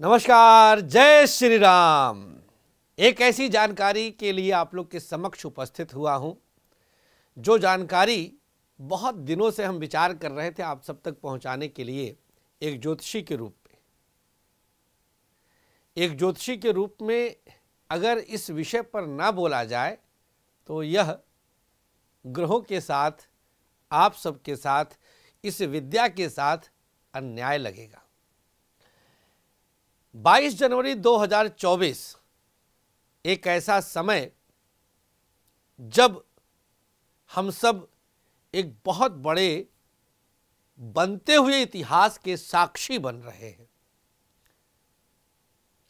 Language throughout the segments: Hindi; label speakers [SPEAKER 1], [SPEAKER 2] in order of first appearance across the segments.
[SPEAKER 1] नमस्कार जय श्री राम एक ऐसी जानकारी के लिए आप लोग के समक्ष उपस्थित हुआ हूं जो जानकारी बहुत दिनों से हम विचार कर रहे थे आप सब तक पहुंचाने के लिए एक ज्योतिषी के रूप में एक ज्योतिषी के रूप में अगर इस विषय पर ना बोला जाए तो यह ग्रहों के साथ आप सबके साथ इस विद्या के साथ अन्याय लगेगा 22 जनवरी 2024 एक ऐसा समय जब हम सब एक बहुत बड़े बनते हुए इतिहास के साक्षी बन रहे हैं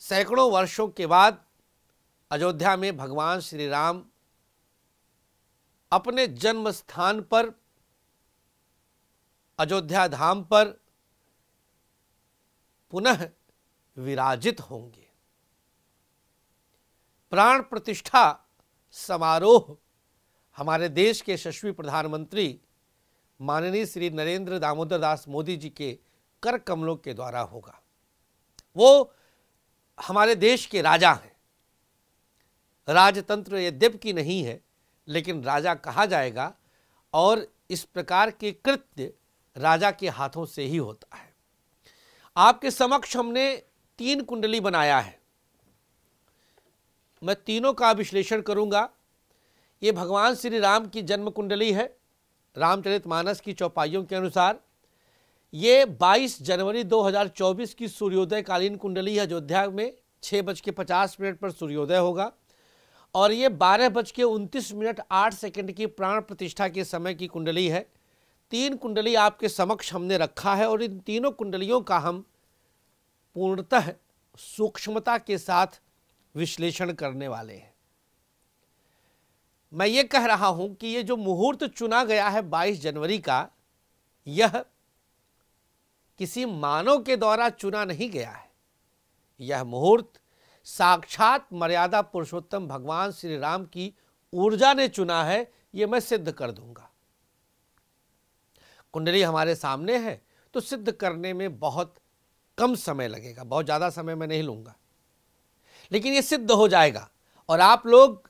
[SPEAKER 1] सैकड़ों वर्षों के बाद अयोध्या में भगवान श्री राम अपने जन्म स्थान पर अयोध्या धाम पर पुनः विराजित होंगे प्राण प्रतिष्ठा समारोह हमारे देश के यशस्वी प्रधानमंत्री माननीय श्री नरेंद्र दामोदर दास मोदी जी के कर कमलों के द्वारा होगा वो हमारे देश के राजा हैं राजतंत्र यद्यप की नहीं है लेकिन राजा कहा जाएगा और इस प्रकार के कृत्य राजा के हाथों से ही होता है आपके समक्ष हमने तीन कुंडली बनाया है मैं तीनों का विश्लेषण करूंगा ये भगवान श्री राम की जन्म कुंडली है रामचरित मानस की चौपाइयों के अनुसार ये 22 जनवरी 2024 की सूर्योदय कालीन कुंडली है अयोध्या में छः बज के पचास मिनट पर सूर्योदय होगा और ये बारह बज के उनतीस मिनट आठ सेकंड की प्राण प्रतिष्ठा के समय की कुंडली है तीन कुंडली आपके समक्ष हमने रखा है और इन तीनों कुंडलियों का हम पूर्णतः सूक्ष्मता के साथ विश्लेषण करने वाले हैं मैं ये कह रहा हूं कि ये जो मुहूर्त चुना गया है 22 जनवरी का यह किसी मानव के द्वारा चुना नहीं गया है यह मुहूर्त साक्षात मर्यादा पुरुषोत्तम भगवान श्री राम की ऊर्जा ने चुना है यह मैं सिद्ध कर दूंगा कुंडली हमारे सामने है तो सिद्ध करने में बहुत कम समय लगेगा बहुत ज़्यादा समय मैं नहीं लूँगा लेकिन ये सिद्ध हो जाएगा और आप लोग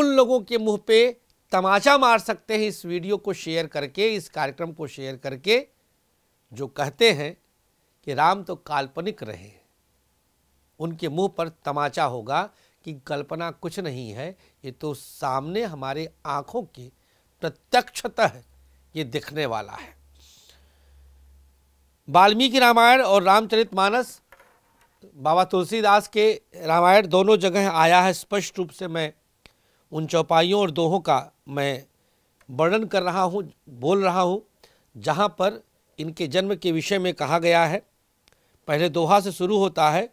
[SPEAKER 1] उन लोगों के मुंह पे तमाचा मार सकते हैं इस वीडियो को शेयर करके इस कार्यक्रम को शेयर करके जो कहते हैं कि राम तो काल्पनिक रहे उनके मुंह पर तमाचा होगा कि कल्पना कुछ नहीं है ये तो सामने हमारे आंखों के प्रत्यक्षतः ये दिखने वाला है वाल्मीकि रामायण और रामचरित मानस बाबा तुलसीदास के रामायण दोनों जगह आया है स्पष्ट रूप से मैं उन चौपाइयों और दोहों का मैं वर्णन कर रहा हूँ बोल रहा हूँ जहाँ पर इनके जन्म के विषय में कहा गया है पहले दोहा से शुरू होता है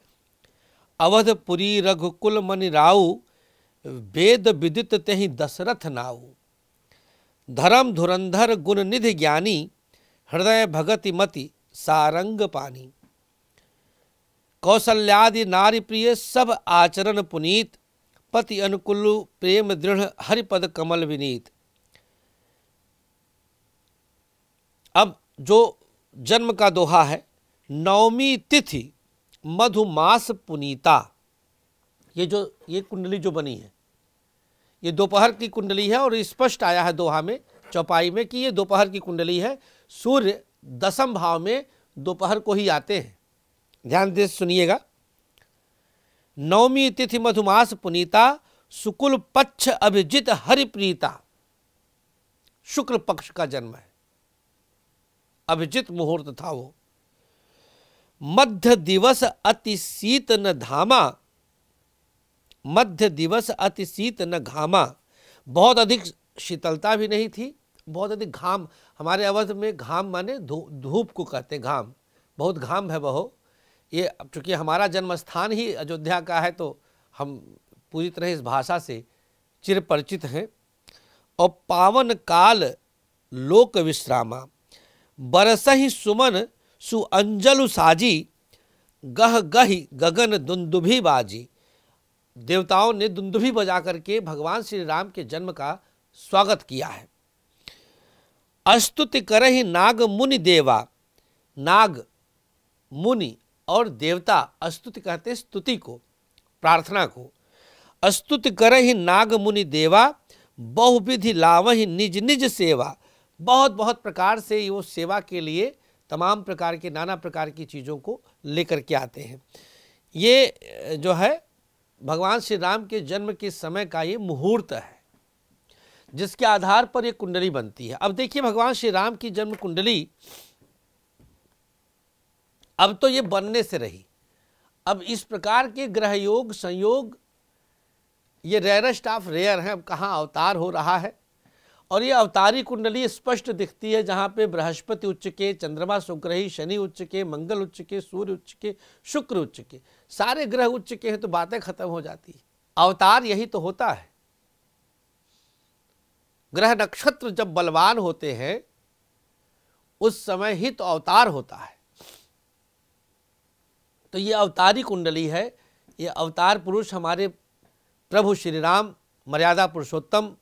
[SPEAKER 1] अवधपुरी रघुकुल मनि राऊ वेद विदित तेहि दशरथ नाऊ धर्म धुरंधर गुण निधि ज्ञानी हृदय भगति मति सारंग पानी कौशल्यादि नारी प्रिय सब आचरण पुनीत पति अनुकुल प्रेम दृढ़ हरिपद कमल विनीत अब जो जन्म का दोहा है नवमी तिथि मधुमास पुनीता ये जो ये कुंडली जो बनी है ये दोपहर की कुंडली है और स्पष्ट आया है दोहा में चौपाई में कि ये दोपहर की कुंडली है सूर्य दसम भाव में दोपहर को ही आते हैं ध्यान दे सुनिएगा नवमी तिथि मधुमास पुनीता शुक्ल पक्ष अभिजित हरिप्रीता शुक्ल पक्ष का जन्म है अभिजित मुहूर्त था वो मध्य दिवस अति शीत न धामा मध्य दिवस अति शीत न घामा बहुत अधिक शीतलता भी नहीं थी बहुत अधिक घाम हमारे अवध में घाम माने धूप को कहते हैं घाम बहुत घाम है बहो ये अब चूँकि हमारा जन्म स्थान ही अयोध्या का है तो हम पूरी तरह इस भाषा से चिर परिचित हैं और पावन काल लोक विश्रामा बरस ही सुमन सुअंजलु साजी गह गही गगन दुंदुभी बाजी देवताओं ने दुंदुभी बजा करके भगवान श्री राम के जन्म का स्वागत किया है अस्तुति करही नाग मुनि देवा नाग मुनि और देवता अस्तुति कहते स्तुति को प्रार्थना को अस्तुति करही नाग मुनि देवा बहुविधि लावही निज निज सेवा बहुत बहुत प्रकार से वो सेवा के लिए तमाम प्रकार के नाना प्रकार की चीज़ों को लेकर के आते हैं ये जो है भगवान श्री राम के जन्म के समय का ये मुहूर्त है जिसके आधार पर ये कुंडली बनती है अब देखिए भगवान श्री राम की जन्म कुंडली अब तो ये बनने से रही अब इस प्रकार के ग्रह योग संयोग ये रेयरस्ट ऑफ रेयर हैं अब कहाँ अवतार हो रहा है और ये अवतारी कुंडली स्पष्ट दिखती है जहाँ पे बृहस्पति उच्च के चंद्रमा सुग्रही शनि उच्च के मंगल उच्च के सूर्य उच्च के शुक्र उच्च के सारे ग्रह उच्च के हैं तो बातें खत्म हो जाती है अवतार यही तो होता है ग्रह नक्षत्र जब बलवान होते हैं उस समय हित तो अवतार होता है तो ये अवतारी कुंडली है ये अवतार पुरुष हमारे प्रभु श्री राम मर्यादा पुरुषोत्तम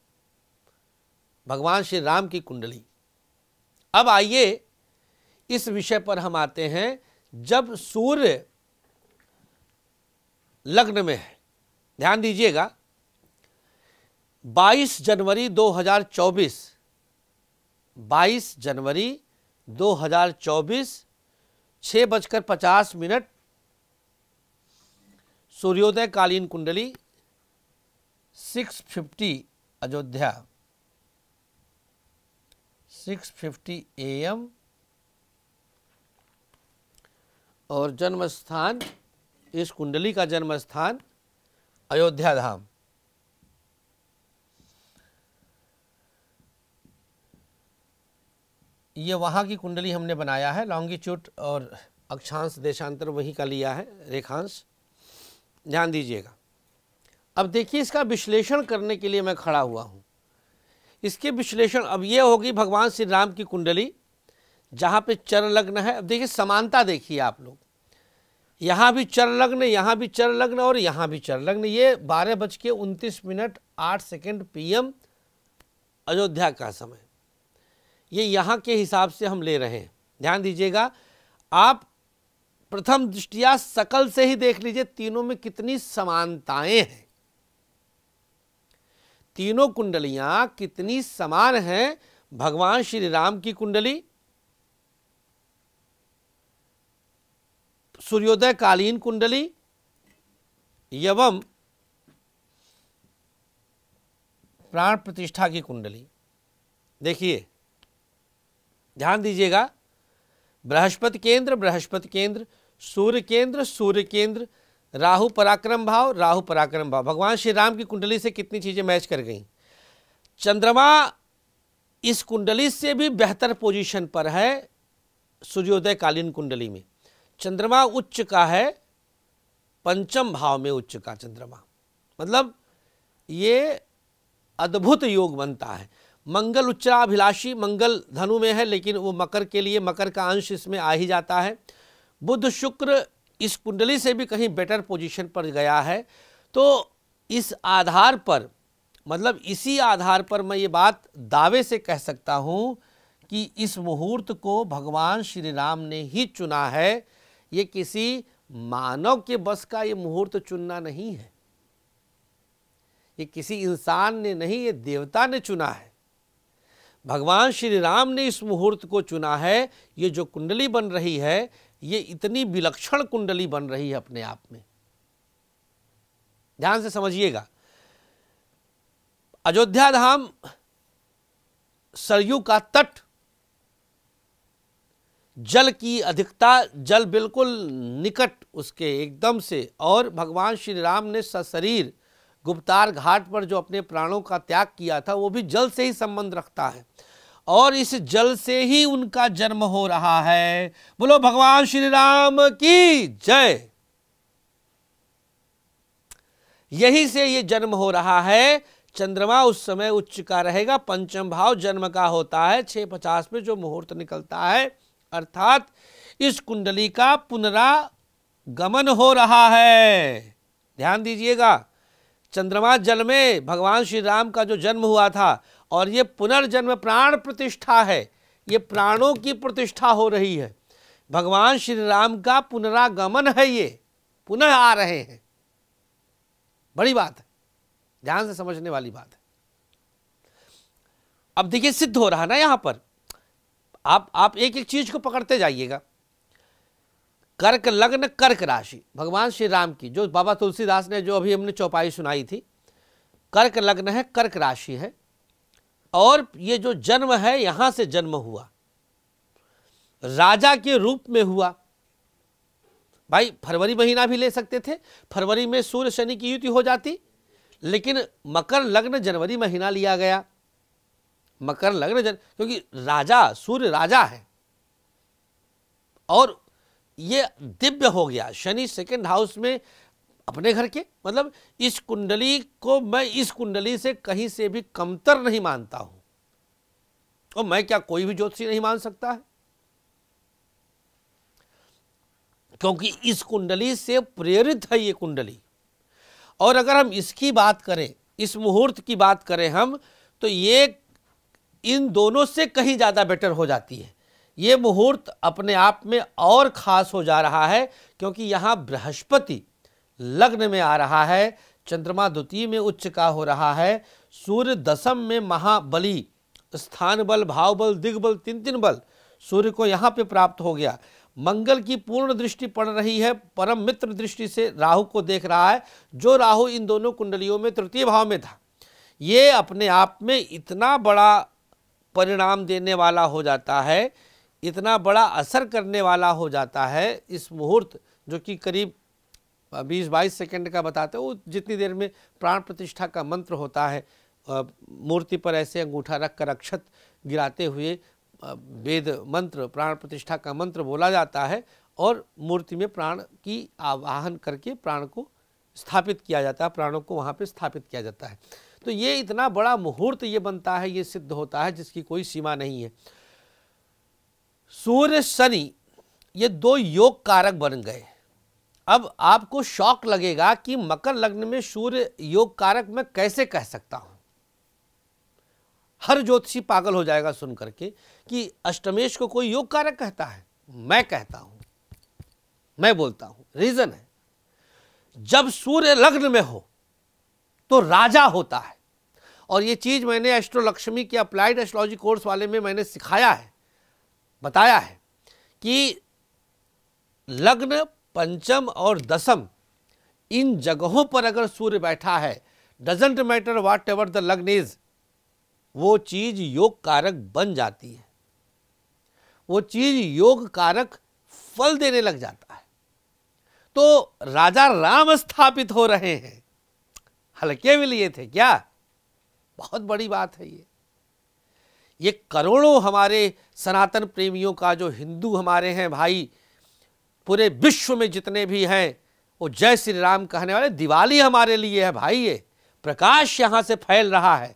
[SPEAKER 1] भगवान श्री राम की कुंडली अब आइए इस विषय पर हम आते हैं जब सूर्य लग्न में है ध्यान दीजिएगा 22 जनवरी 2024 22 जनवरी 2024 छः बजकर पचास मिनट सूर्योदय कालीन कुंडली 650 अयोध्या 650 एम और जन्म स्थान इस कुंडली का जन्म स्थान अयोध्या धाम ये वहाँ की कुंडली हमने बनाया है लॉन्गिट्यूड और अक्षांश देशांतर वहीं का लिया है रेखांश ध्यान दीजिएगा अब देखिए इसका विश्लेषण करने के लिए मैं खड़ा हुआ हूँ इसके विश्लेषण अब ये होगी भगवान श्री राम की कुंडली जहाँ पे चर लग्न है अब देखिए समानता देखिए आप लोग यहाँ भी चर लग्न यहाँ भी चर लग्न और यहाँ भी चर लग्न ये बारह बज के उनतीस मिनट आठ सेकेंड एम अयोध्या का समय ये यहाँ के हिसाब से हम ले रहे हैं ध्यान दीजिएगा आप प्रथम दृष्टिया सकल से ही देख लीजिए तीनों में कितनी समानताएं हैं तीनों कुंडलियां कितनी समान हैं भगवान श्री राम की कुंडली सूर्योदय कालीन कुंडली एवं प्राण प्रतिष्ठा की कुंडली देखिए ध्यान दीजिएगा बृहस्पति केंद्र बृहस्पति केंद्र सूर्य केंद्र सूर्य केंद्र राहु पराक्रम भाव राहु पराक्रम भाव भगवान श्री राम की कुंडली से कितनी चीज़ें मैच कर गई चंद्रमा इस कुंडली से भी बेहतर पोजीशन पर है सूर्योदय कालीन कुंडली में चंद्रमा उच्च का है पंचम भाव में उच्च का चंद्रमा मतलब ये अद्भुत योग बनता है मंगल उच्चाभिलाषी मंगल धनु में है लेकिन वो मकर के लिए मकर का अंश इसमें आ ही जाता है बुध शुक्र इस कुंडली से भी कहीं बेटर पोजीशन पर गया है तो इस आधार पर मतलब इसी आधार पर मैं ये बात दावे से कह सकता हूँ कि इस मुहूर्त को भगवान श्री राम ने ही चुना है ये किसी मानव के बस का ये मुहूर्त चुनना नहीं है ये किसी इंसान ने नहीं ये देवता ने चुना है भगवान श्री राम ने इस मुहूर्त को चुना है ये जो कुंडली बन रही है ये इतनी विलक्षण कुंडली बन रही है अपने आप में ध्यान से समझिएगा अयोध्या धाम सरयू का तट जल की अधिकता जल बिल्कुल निकट उसके एकदम से और भगवान श्री राम ने सशरीर गुप्तार घाट पर जो अपने प्राणों का त्याग किया था वो भी जल से ही संबंध रखता है और इस जल से ही उनका जन्म हो रहा है बोलो भगवान श्री राम की जय यही से ये जन्म हो रहा है चंद्रमा उस समय उच्च का रहेगा पंचम भाव जन्म का होता है छह पचास में जो मुहूर्त निकलता है अर्थात इस कुंडली का पुनरागमन हो रहा है ध्यान दीजिएगा चंद्रमा जल में भगवान श्री राम का जो जन्म हुआ था और ये पुनर्जन्म प्राण प्रतिष्ठा है ये प्राणों की प्रतिष्ठा हो रही है भगवान श्री राम का पुनरागमन है ये पुनः आ रहे हैं बड़ी बात है ध्यान से समझने वाली बात है अब देखिए सिद्ध हो रहा है ना यहां पर आप आप एक एक चीज को पकड़ते जाइएगा कर्क लग्न कर्क राशि भगवान श्री राम की जो बाबा तुलसीदास ने जो अभी हमने चौपाई सुनाई थी कर्क लग्न है कर्क राशि है और ये जो जन्म है यहां से जन्म हुआ राजा के रूप में हुआ भाई फरवरी महीना भी ले सकते थे फरवरी में सूर्य शनि की युति हो जाती लेकिन मकर लग्न जनवरी महीना लिया गया मकर लग्न जन क्योंकि राजा सूर्य राजा है और ये दिव्य हो गया शनि सेकेंड हाउस में अपने घर के मतलब इस कुंडली को मैं इस कुंडली से कहीं से भी कमतर नहीं मानता हूं और तो मैं क्या कोई भी ज्योतिषी नहीं मान सकता है क्योंकि इस कुंडली से प्रेरित है ये कुंडली और अगर हम इसकी बात करें इस मुहूर्त की बात करें हम तो ये इन दोनों से कहीं ज़्यादा बेटर हो जाती है ये मुहूर्त अपने आप में और ख़ास हो जा रहा है क्योंकि यहाँ बृहस्पति लग्न में आ रहा है चंद्रमा द्वितीय में उच्च का हो रहा है सूर्य दशम में महाबली स्थान बल भाव बल बल तीन तीन बल सूर्य को यहाँ पे प्राप्त हो गया मंगल की पूर्ण दृष्टि पड़ रही है परम मित्र दृष्टि से राहु को देख रहा है जो राहु इन दोनों कुंडलियों में तृतीय भाव में था ये अपने आप में इतना बड़ा परिणाम देने वाला हो जाता है इतना बड़ा असर करने वाला हो जाता है इस मुहूर्त जो कि करीब बीस बाईस सेकंड का बताते वो जितनी देर में प्राण प्रतिष्ठा का मंत्र होता है मूर्ति पर ऐसे अंगूठा रख कर अक्षत गिराते हुए वेद मंत्र प्राण प्रतिष्ठा का मंत्र बोला जाता है और मूर्ति में प्राण की आवाहन करके प्राण को स्थापित किया जाता है प्राणों को वहाँ पर स्थापित किया जाता है तो ये इतना बड़ा मुहूर्त ये बनता है ये सिद्ध होता है जिसकी कोई सीमा नहीं है सूर्य शनि ये दो योग कारक बन गए अब आपको शौक लगेगा कि मकर लग्न में सूर्य योग कारक मैं कैसे कह सकता हूं हर ज्योतिषी पागल हो जाएगा सुन करके कि अष्टमेश को कोई योग कारक कहता है मैं कहता हूं मैं बोलता हूं रीज़न है जब सूर्य लग्न में हो तो राजा होता है और ये चीज़ मैंने एस्ट्रोलक्ष्मी के अप्लाइड एस्ट्रोलॉजी कोर्स वाले में मैंने सिखाया है बताया है कि लग्न पंचम और दसम इन जगहों पर अगर सूर्य बैठा है doesn't matter whatever the lagna is वो चीज योग कारक बन जाती है वो चीज योग कारक फल देने लग जाता है तो राजा राम स्थापित हो रहे हैं हल्के भी लिए थे क्या बहुत बड़ी बात है ये ये करोड़ों हमारे सनातन प्रेमियों का जो हिंदू हमारे हैं भाई पूरे विश्व में जितने भी हैं वो जय श्री राम कहने वाले दिवाली हमारे लिए है भाई ये प्रकाश यहाँ से फैल रहा है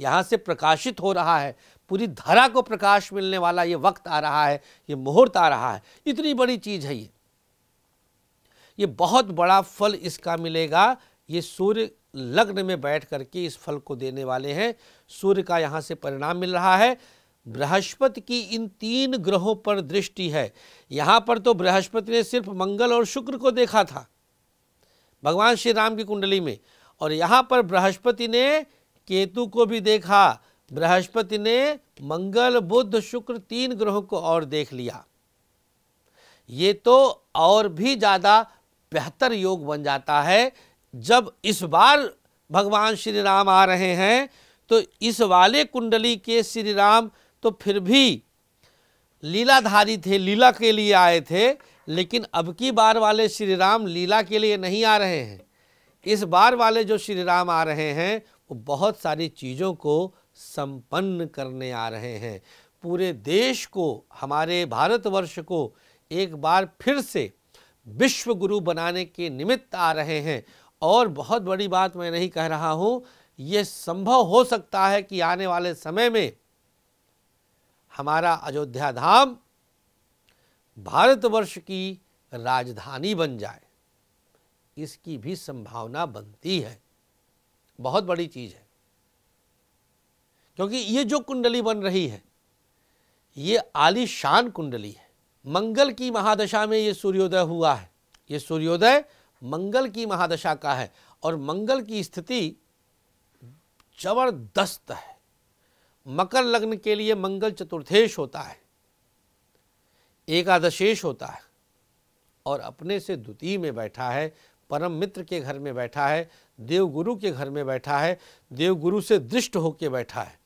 [SPEAKER 1] यहाँ से प्रकाशित हो रहा है पूरी धरा को प्रकाश मिलने वाला ये वक्त आ रहा है ये मुहूर्त आ रहा है इतनी बड़ी चीज़ है ये ये बहुत बड़ा फल इसका मिलेगा ये सूर्य लग्न में बैठ करके इस फल को देने वाले हैं सूर्य का यहाँ से परिणाम मिल रहा है बृहस्पति की इन तीन ग्रहों पर दृष्टि है यहाँ पर तो बृहस्पति ने सिर्फ मंगल और शुक्र को देखा था भगवान श्री राम की कुंडली में और यहाँ पर बृहस्पति ने केतु को भी देखा बृहस्पति ने मंगल बुध शुक्र तीन ग्रहों को और देख लिया ये तो और भी ज़्यादा बेहतर योग बन जाता है जब इस बार भगवान श्री राम आ रहे हैं तो इस वाले कुंडली के श्री राम तो फिर भी लीलाधारी थे लीला के लिए आए थे लेकिन अब की बार वाले श्री राम लीला के लिए नहीं आ रहे हैं इस बार वाले जो श्री राम आ रहे हैं वो बहुत सारी चीज़ों को संपन्न करने आ रहे हैं पूरे देश को हमारे भारतवर्ष को एक बार फिर से विश्व गुरु बनाने के निमित्त आ रहे हैं और बहुत बड़ी बात मैं नहीं कह रहा हूँ ये संभव हो सकता है कि आने वाले समय में हमारा अयोध्या धाम भारतवर्ष की राजधानी बन जाए इसकी भी संभावना बनती है बहुत बड़ी चीज़ है क्योंकि ये जो कुंडली बन रही है ये आलीशान कुंडली है मंगल की महादशा में ये सूर्योदय हुआ है ये सूर्योदय मंगल की महादशा का है और मंगल की स्थिति जबरदस्त है मकर लग्न के लिए मंगल चतुर्थेश होता है एकादशेश होता है और अपने से द्वितीय में बैठा है परम मित्र के घर में बैठा है देवगुरु के घर में बैठा है देवगुरु से दृष्ट होके बैठा है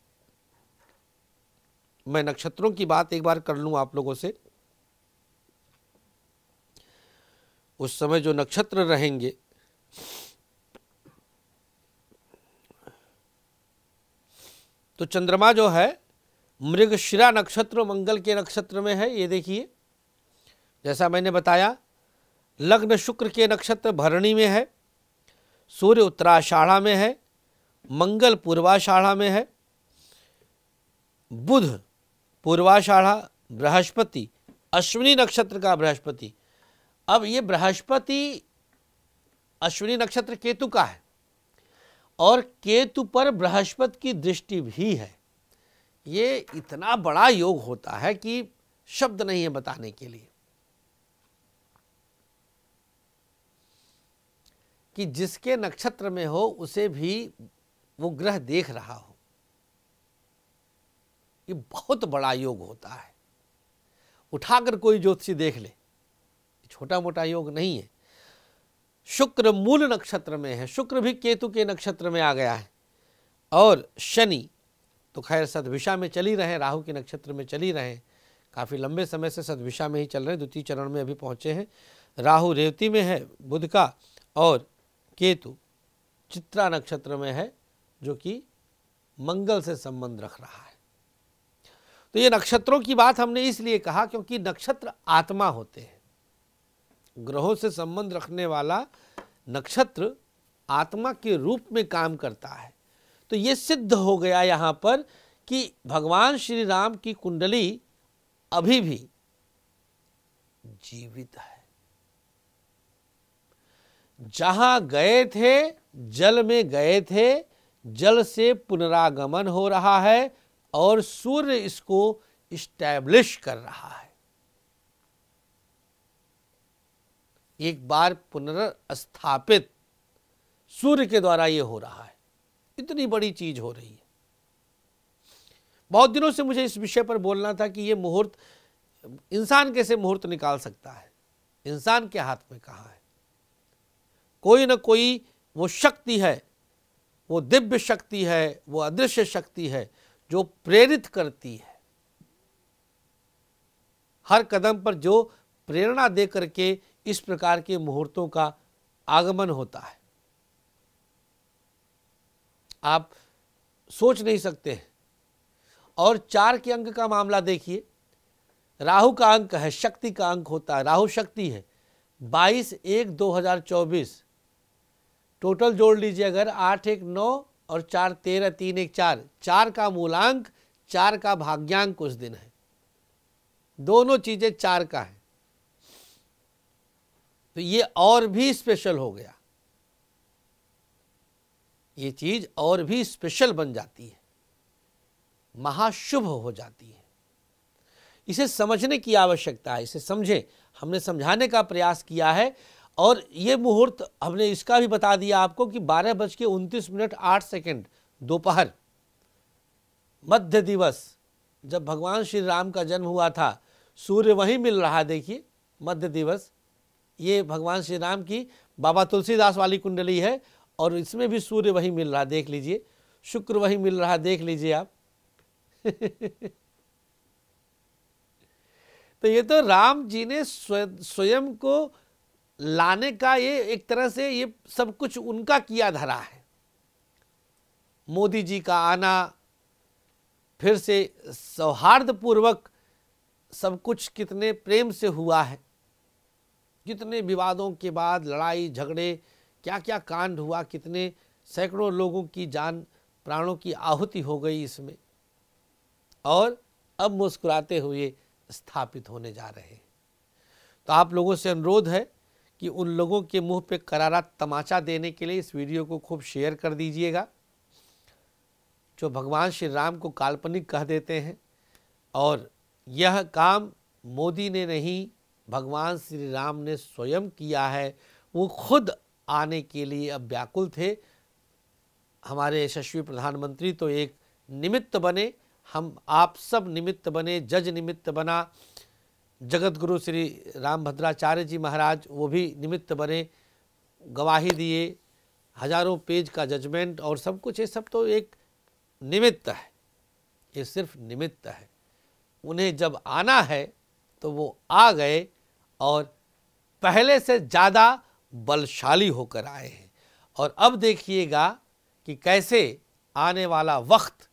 [SPEAKER 1] मैं नक्षत्रों की बात एक बार कर लूं आप लोगों से उस समय जो नक्षत्र रहेंगे तो चंद्रमा जो है मृगशिरा नक्षत्र मंगल के नक्षत्र में है ये देखिए जैसा मैंने बताया लग्न शुक्र के नक्षत्र भरणी में है सूर्य उत्तराषाढ़ा में है मंगल पूर्वाषाढ़ा में है बुध पूर्वाषाढ़ा बृहस्पति अश्विनी नक्षत्र का बृहस्पति अब ये बृहस्पति अश्विनी नक्षत्र केतु का है और केतु पर बृहस्पति की दृष्टि भी है ये इतना बड़ा योग होता है कि शब्द नहीं है बताने के लिए कि जिसके नक्षत्र में हो उसे भी वो ग्रह देख रहा हो ये बहुत बड़ा योग होता है उठाकर कोई ज्योतिषी देख ले छोटा मोटा योग नहीं है शुक्र मूल नक्षत्र में है शुक्र भी केतु के नक्षत्र में आ गया है और शनि तो खैर सदभिशा में चली रहे राहु के नक्षत्र में चली रहे काफ़ी लंबे समय से सदभिशा में ही चल रहे द्वितीय चरण में अभी पहुँचे हैं राहु रेवती में है बुध का और केतु चित्रा नक्षत्र में है जो कि मंगल से संबंध रख रहा है तो ये नक्षत्रों की बात हमने इसलिए कहा क्योंकि नक्षत्र आत्मा होते हैं ग्रहों से संबंध रखने वाला नक्षत्र आत्मा के रूप में काम करता है तो ये सिद्ध हो गया यहाँ पर कि भगवान श्री राम की कुंडली अभी भी जीवित है जहां गए थे जल में गए थे जल से पुनरागमन हो रहा है और सूर्य इसको स्टैब्लिश कर रहा है एक बार पुनर्स्थापित सूर्य के द्वारा यह हो रहा है इतनी बड़ी चीज हो रही है बहुत दिनों से मुझे इस विषय पर बोलना था कि यह मुहूर्त इंसान कैसे मुहूर्त निकाल सकता है इंसान के हाथ में कहा है कोई ना कोई वो शक्ति है वो दिव्य शक्ति है वो अदृश्य शक्ति है जो प्रेरित करती है हर कदम पर जो प्रेरणा दे करके इस प्रकार के मुहूर्तों का आगमन होता है आप सोच नहीं सकते हैं और चार के अंक का मामला देखिए राहु का अंक है शक्ति का अंक होता है राहु शक्ति है 22 एक 2024 टोटल जोड़ लीजिए अगर आठ एक नौ और चार तेरह तीन एक चार चार का मूलांक चार का भाग्यांक उस दिन है दोनों चीज़ें चार का है तो ये और भी स्पेशल हो गया ये चीज और भी स्पेशल बन जाती है महाशुभ हो जाती है इसे समझने की आवश्यकता है इसे समझें हमने समझाने का प्रयास किया है और ये मुहूर्त हमने इसका भी बता दिया आपको कि बारह बज के उनतीस मिनट आठ सेकेंड दोपहर मध्य दिवस जब भगवान श्री राम का जन्म हुआ था सूर्य वहीं मिल रहा देखिए मध्य दिवस ये भगवान श्री राम की बाबा तुलसीदास वाली कुंडली है और इसमें भी सूर्य वही मिल रहा देख लीजिए शुक्र वही मिल रहा देख लीजिए आप तो ये तो राम जी ने स्वयं को लाने का ये एक तरह से ये सब कुछ उनका किया धरा है मोदी जी का आना फिर से सौहार्द पूर्वक सब कुछ कितने प्रेम से हुआ है कितने विवादों के बाद लड़ाई झगड़े क्या क्या कांड हुआ कितने सैकड़ों लोगों की जान प्राणों की आहुति हो गई इसमें और अब मुस्कुराते हुए स्थापित होने जा रहे हैं तो आप लोगों से अनुरोध है कि उन लोगों के मुंह पे करारा तमाचा देने के लिए इस वीडियो को खूब शेयर कर दीजिएगा जो भगवान श्री राम को काल्पनिक कह देते हैं और यह काम मोदी ने नहीं भगवान श्री राम ने स्वयं किया है वो खुद आने के लिए अब व्याकुल थे हमारे यशस्वी प्रधानमंत्री तो एक निमित्त बने हम आप सब निमित्त बने जज निमित्त बना जगत गुरु श्री राम भद्राचार्य जी महाराज वो भी निमित्त बने गवाही दिए हजारों पेज का जजमेंट और सब कुछ ये सब तो एक निमित्त है ये सिर्फ निमित्त है उन्हें जब आना है तो वो आ गए और पहले से ज़्यादा बलशाली होकर आए हैं और अब देखिएगा कि कैसे आने वाला वक्त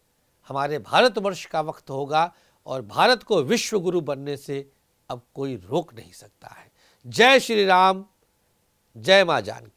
[SPEAKER 1] हमारे भारतवर्ष का वक्त होगा और भारत को विश्व गुरु बनने से अब कोई रोक नहीं सकता है जय श्री राम जय माँ जानकी